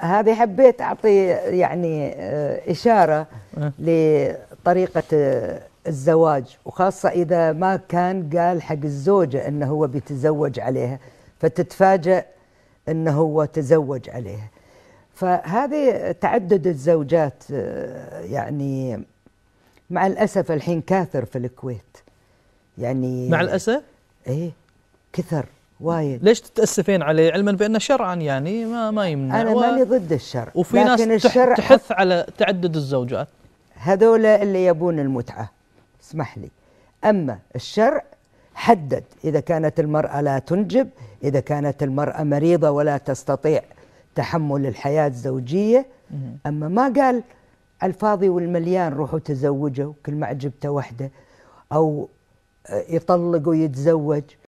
هذه حبيت أعطي يعني آه، إشارة أه. لطريقة آه، الزواج وخاصة إذا ما كان قال حق الزوجة أنه هو بيتزوج عليها فتتفاجئ أنه هو تزوج عليها فهذه تعدد الزوجات يعني مع الأسف الحين كاثر في الكويت يعني مع الأسف؟ إيه كثر وايد ليش تتاسفين عليه علما بان شرعا يعني ما ما يمنع انا و... ماني ضد الشرع وفي ناس الشرع تحث على تعدد الزوجات هذول اللي يبون المتعه اسمح لي اما الشرع حدد اذا كانت المراه لا تنجب اذا كانت المراه مريضه ولا تستطيع تحمل الحياه الزوجيه اما ما قال الفاضي والمليان روحوا تزوجوا كل ما عجبته وحده او آه، يطلق ويتزوج